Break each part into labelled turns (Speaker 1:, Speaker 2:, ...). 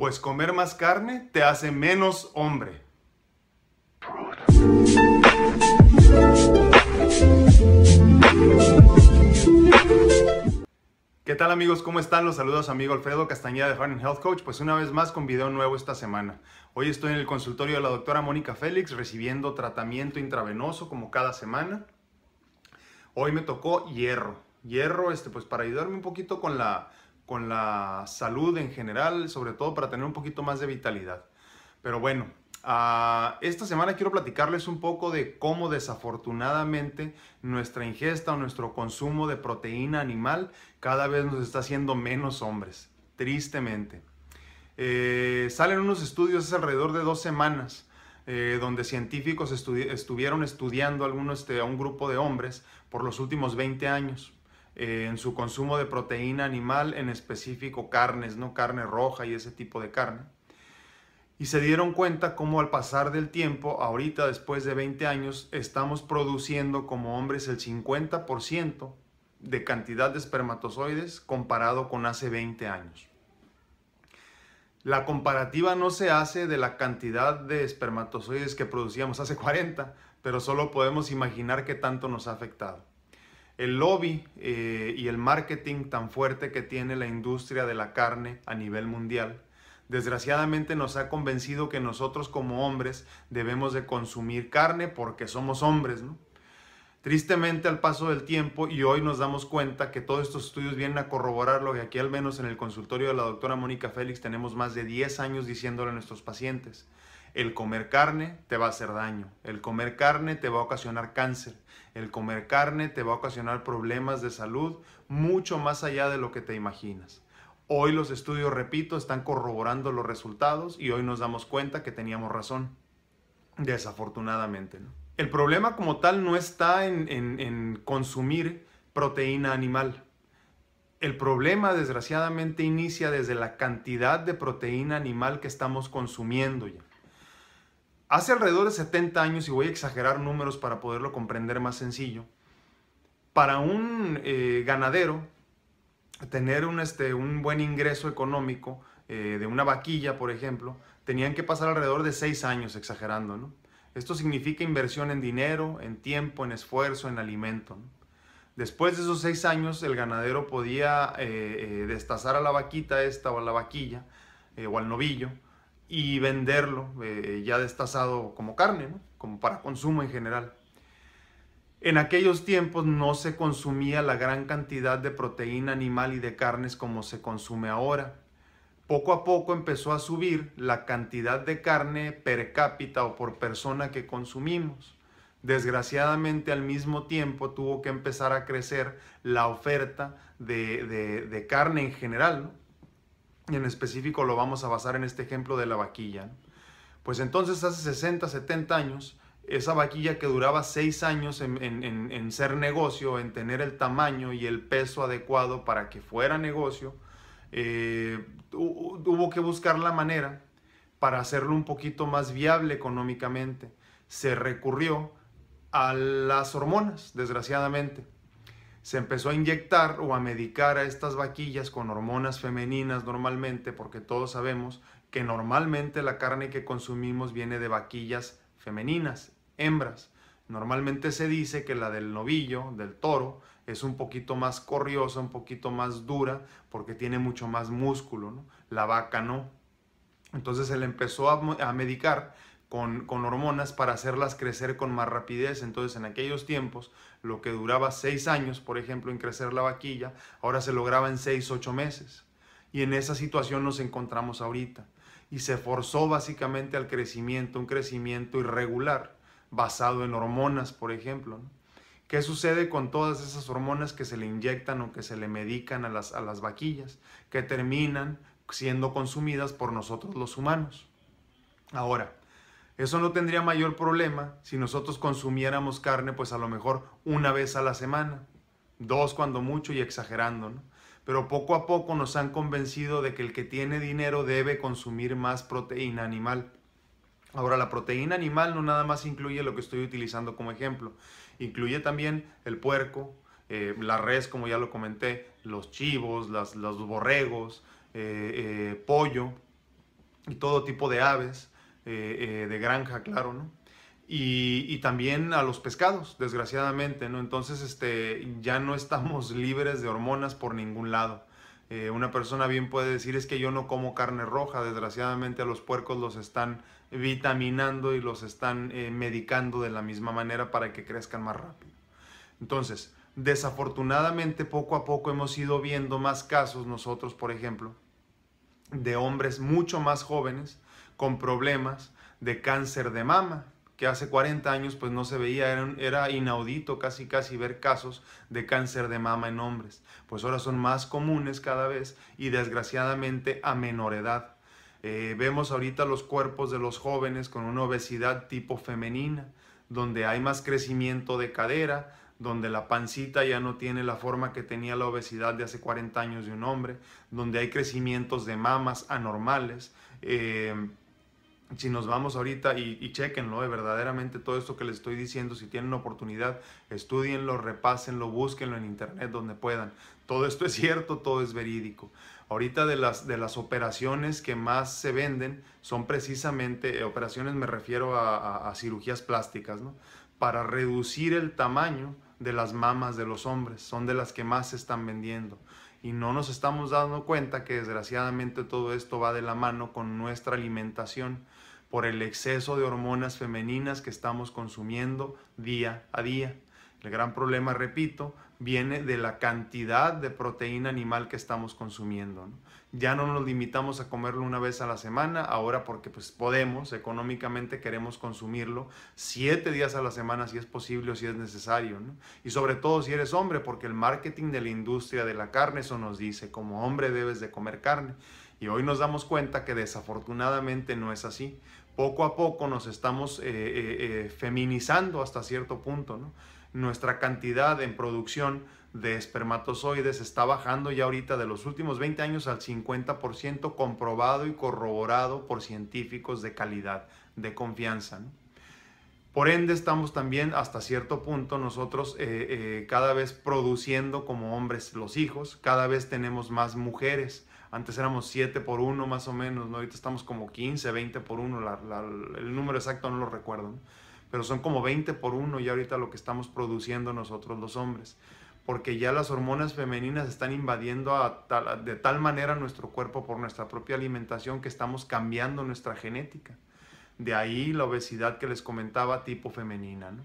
Speaker 1: pues comer más carne te hace menos hombre. ¿Qué tal amigos? ¿Cómo están? Los saludos amigo Alfredo Castañeda de Heart Health Coach, pues una vez más con video nuevo esta semana. Hoy estoy en el consultorio de la doctora Mónica Félix recibiendo tratamiento intravenoso como cada semana. Hoy me tocó hierro, hierro este pues para ayudarme un poquito con la con la salud en general, sobre todo para tener un poquito más de vitalidad. Pero bueno, ah, esta semana quiero platicarles un poco de cómo desafortunadamente nuestra ingesta o nuestro consumo de proteína animal cada vez nos está haciendo menos hombres, tristemente. Eh, salen unos estudios hace alrededor de dos semanas eh, donde científicos estuvieron estudiando algunos, este, a un grupo de hombres por los últimos 20 años. Eh, en su consumo de proteína animal, en específico carnes, ¿no? Carne roja y ese tipo de carne. Y se dieron cuenta cómo al pasar del tiempo, ahorita después de 20 años, estamos produciendo como hombres el 50% de cantidad de espermatozoides comparado con hace 20 años. La comparativa no se hace de la cantidad de espermatozoides que producíamos hace 40, pero solo podemos imaginar qué tanto nos ha afectado el lobby eh, y el marketing tan fuerte que tiene la industria de la carne a nivel mundial, desgraciadamente nos ha convencido que nosotros como hombres debemos de consumir carne porque somos hombres, Tristemente al paso del tiempo y hoy nos damos cuenta que todos estos estudios vienen a corroborarlo y aquí al menos en el consultorio de la doctora Mónica Félix tenemos más de 10 años diciéndole a nuestros pacientes. El comer carne te va a hacer daño, el comer carne te va a ocasionar cáncer, el comer carne te va a ocasionar problemas de salud mucho más allá de lo que te imaginas. Hoy los estudios, repito, están corroborando los resultados y hoy nos damos cuenta que teníamos razón. Desafortunadamente. El problema como tal no está en, en consumir proteína animal. El problema desgraciadamente inicia desde la cantidad de proteína animal que estamos consumiendo ya. Hace alrededor de 70 años, y voy a exagerar números para poderlo comprender más sencillo, para un eh, ganadero tener un, este, un buen ingreso económico eh, de una vaquilla, por ejemplo, tenían que pasar alrededor de 6 años, exagerando. Esto significa inversión en dinero, en tiempo, en esfuerzo, en alimento. Después de esos 6 años, el ganadero podía eh, eh, destazar a la vaquita esta o a la vaquilla o al novillo y venderlo eh, ya destazado como carne, ¿no? como para consumo en general. En aquellos tiempos no se consumía la gran cantidad de proteína animal y de carnes como se consume ahora. Poco a poco empezó a subir la cantidad de carne per cápita o por persona que consumimos. Desgraciadamente al mismo tiempo tuvo que empezar a crecer la oferta de, de carne en general. ¿no? y en específico lo vamos a basar en este ejemplo de la vaquilla. Pues entonces hace 60, 70 años, esa vaquilla que duraba 6 años en, ser negocio, en tener el tamaño y el peso adecuado para que fuera negocio, eh, hubo que buscar la manera para hacerlo un poquito más viable económicamente. Se recurrió a las hormonas, desgraciadamente se empezó a inyectar o a medicar a estas vaquillas con hormonas femeninas normalmente, porque todos sabemos que normalmente la carne que consumimos viene de vaquillas femeninas, hembras. Normalmente se dice que la del novillo, del toro, es un poquito más corriosa, un poquito más dura, porque tiene mucho más músculo, La vaca no. Entonces se le empezó a medicar con, hormonas para hacerlas crecer con más rapidez. Entonces en aquellos tiempos lo que duraba seis años, por ejemplo, en crecer la vaquilla, ahora se lograba en seis, ocho meses. Y en esa situación nos encontramos ahorita. Y se forzó básicamente al crecimiento, un crecimiento irregular, basado en hormonas, por ejemplo. ¿Qué sucede con todas esas hormonas que se le inyectan o que se le medican a las vaquillas, que terminan siendo consumidas por nosotros los humanos? Ahora, eso no tendría mayor problema si nosotros consumiéramos carne, pues a lo mejor una vez a la semana, dos cuando mucho y exagerando, Pero poco a poco nos han convencido de que el que tiene dinero debe consumir más proteína animal. Ahora, la proteína animal no nada más incluye lo que estoy utilizando como ejemplo, incluye también el puerco, eh, la res, como ya lo comenté, los chivos, las, los borregos, eh, eh, pollo y todo tipo de aves. Eh, eh, de granja, claro, ¿no? Y, también a los pescados, desgraciadamente, ¿no? Entonces, este, ya no estamos libres de hormonas por ningún lado. Eh, una persona bien puede decir es que yo no como carne roja, desgraciadamente a los puercos los están vitaminando y los están medicando de la misma manera para que crezcan más rápido. Entonces, desafortunadamente poco a poco hemos ido viendo más casos nosotros, por ejemplo, de hombres mucho más jóvenes con problemas de cáncer de mama, que hace 40 años pues no se veía, era, inaudito casi casi ver casos de cáncer de mama en hombres, pues ahora son más comunes cada vez y desgraciadamente a menor edad. Eh, vemos ahorita los cuerpos de los jóvenes con una obesidad tipo femenina, donde hay más crecimiento de cadera, donde la pancita ya no tiene la forma que tenía la obesidad de hace 40 años de un hombre, donde hay crecimientos de mamas anormales. Eh, si nos vamos ahorita y, chequenlo, eh, verdaderamente todo esto que les estoy diciendo, si tienen oportunidad, estudienlo, repásenlo, búsquenlo en internet donde puedan. Todo esto es cierto, todo es verídico. Ahorita de las, de las operaciones que más se venden son precisamente, eh, operaciones me refiero a, cirugías plásticas, Para reducir el tamaño de las mamas de los hombres, son de las que más se están vendiendo y no nos estamos dando cuenta que desgraciadamente todo esto va de la mano con nuestra alimentación por el exceso de hormonas femeninas que estamos consumiendo día a día. El gran problema, repito, viene de la cantidad de proteína animal que estamos consumiendo. Ya no nos limitamos a comerlo una vez a la semana, ahora porque pues podemos, económicamente queremos consumirlo siete días a la semana si es posible o si es necesario. Y sobre todo si eres hombre, porque el marketing de la industria de la carne eso nos dice, como hombre debes de comer carne. Y hoy nos damos cuenta que desafortunadamente no es así poco a poco nos estamos eh, eh, eh, feminizando hasta cierto punto, Nuestra cantidad en producción de espermatozoides está bajando ya ahorita de los últimos 20 años al 50% comprobado y corroborado por científicos de calidad, de confianza. Por ende, estamos también hasta cierto punto nosotros cada vez produciendo como hombres los hijos, cada vez tenemos más mujeres antes éramos 7 por 1 más o menos, ¿no? Ahorita estamos como 15, 20 por 1, el número exacto no lo recuerdo, Pero son como 20 por 1 y ahorita lo que estamos produciendo nosotros los hombres. Porque ya las hormonas femeninas están invadiendo de tal manera nuestro cuerpo por nuestra propia alimentación que estamos cambiando nuestra genética. De ahí la obesidad que les comentaba tipo femenina, ¿no?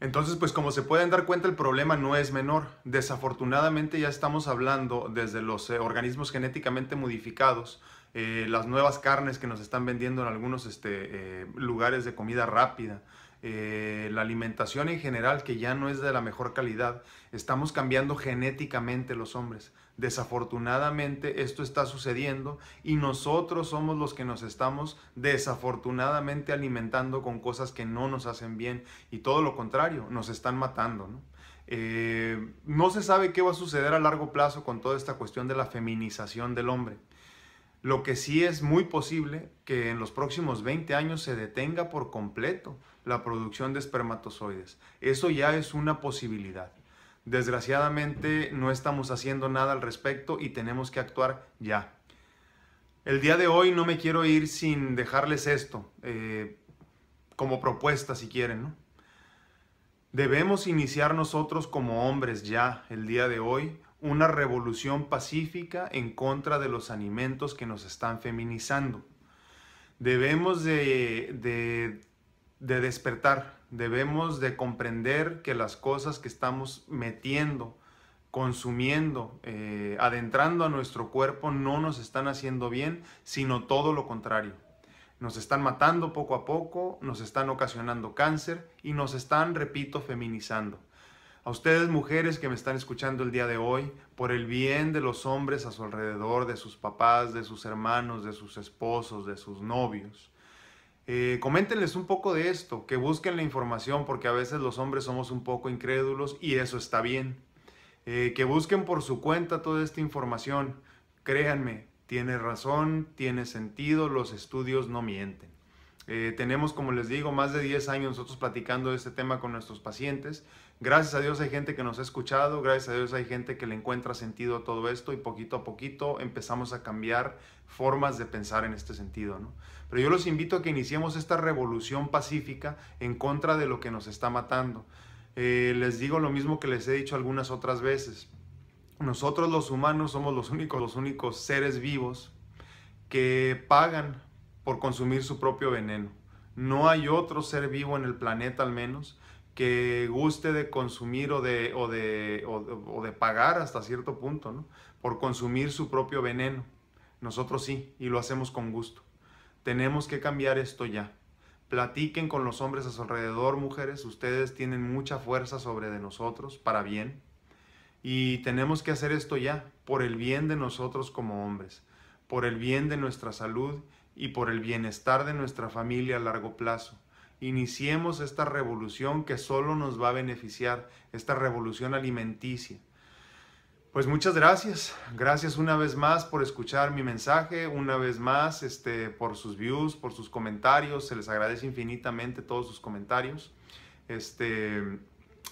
Speaker 1: Entonces, pues como se pueden dar cuenta, el problema no es menor. Desafortunadamente ya estamos hablando desde los eh, organismos genéticamente modificados, eh, las nuevas carnes que nos están vendiendo en algunos este, eh, lugares de comida rápida, la alimentación en general que ya no es de la mejor calidad, estamos cambiando genéticamente los hombres. Desafortunadamente esto está sucediendo y nosotros somos los que nos estamos desafortunadamente alimentando con cosas que no nos hacen bien y todo lo contrario, nos están matando. Eh, ¿no? se sabe qué va a suceder a largo plazo con toda esta cuestión de la feminización del hombre. Lo que sí es muy posible que en los próximos 20 años se detenga por completo la producción de espermatozoides. Eso ya es una posibilidad. Desgraciadamente no estamos haciendo nada al respecto y tenemos que actuar ya. El día de hoy no me quiero ir sin dejarles esto eh, como propuesta si quieren. ¿no? Debemos iniciar nosotros como hombres ya el día de hoy una revolución pacífica en contra de los alimentos que nos están feminizando. Debemos de de despertar, debemos de comprender que las cosas que estamos metiendo, consumiendo, eh, adentrando a nuestro cuerpo no nos están haciendo bien, sino todo lo contrario. Nos están matando poco a poco, nos están ocasionando cáncer y nos están, repito, feminizando. A ustedes mujeres que me están escuchando el día de hoy, por el bien de los hombres a su alrededor, de sus papás, de sus hermanos, de sus esposos, de sus novios, eh, coméntenles un poco de esto, que busquen la información, porque a veces los hombres somos un poco incrédulos y eso está bien. Eh, que busquen por su cuenta toda esta información. Créanme, tiene razón, tiene sentido, los estudios no mienten. Eh, tenemos, como les digo, más de 10 años nosotros platicando de este tema con nuestros pacientes Gracias a Dios hay gente que nos ha escuchado, gracias a Dios hay gente que le encuentra sentido a todo esto y poquito a poquito empezamos a cambiar formas de pensar en este sentido. Pero yo los invito a que iniciemos esta revolución pacífica en contra de lo que nos está matando. Eh, les digo lo mismo que les he dicho algunas otras veces. Nosotros los humanos somos los únicos, los únicos seres vivos que pagan por consumir su propio veneno. No hay otro ser vivo en el planeta al menos que guste de consumir o de, de, pagar hasta cierto punto, ¿no? Por consumir su propio veneno. Nosotros sí, y lo hacemos con gusto. Tenemos que cambiar esto ya. Platiquen con los hombres a su alrededor, mujeres. Ustedes tienen mucha fuerza sobre de nosotros, para bien. Y tenemos que hacer esto ya, por el bien de nosotros como hombres, por el bien de nuestra salud y por el bienestar de nuestra familia a largo plazo Iniciemos esta revolución que solo nos va a beneficiar, esta revolución alimenticia. Pues muchas gracias, gracias una vez más por escuchar mi mensaje, una vez más este, por sus views, por sus comentarios, se les agradece infinitamente todos sus comentarios. Este,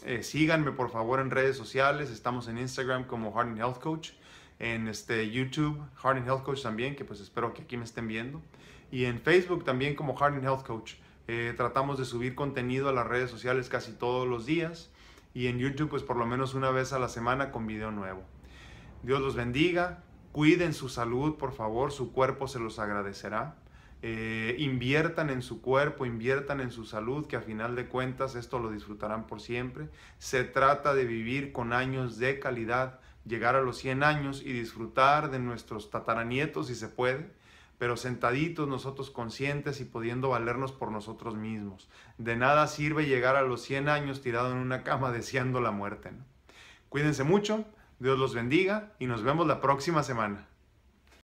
Speaker 1: eh, síganme por favor en redes sociales, estamos en Instagram como Hardin Health Coach, en este, YouTube Hardin Health Coach también, que pues espero que aquí me estén viendo, y en Facebook también como Hardin Health Coach. Eh, tratamos de subir contenido a las redes sociales casi todos los días y en YouTube pues por lo menos una vez a la semana con video nuevo. Dios los bendiga, cuiden su salud por favor, su cuerpo se los agradecerá. Eh, inviertan en su cuerpo, inviertan en su salud, que a final de cuentas esto lo disfrutarán por siempre. Se trata de vivir con años de calidad, llegar a los 100 años y disfrutar de nuestros tataranietos si se puede pero sentaditos nosotros conscientes y pudiendo valernos por nosotros mismos. De nada sirve llegar a los 100 años tirado en una cama deseando la muerte. Cuídense mucho, Dios los bendiga y nos vemos la próxima semana.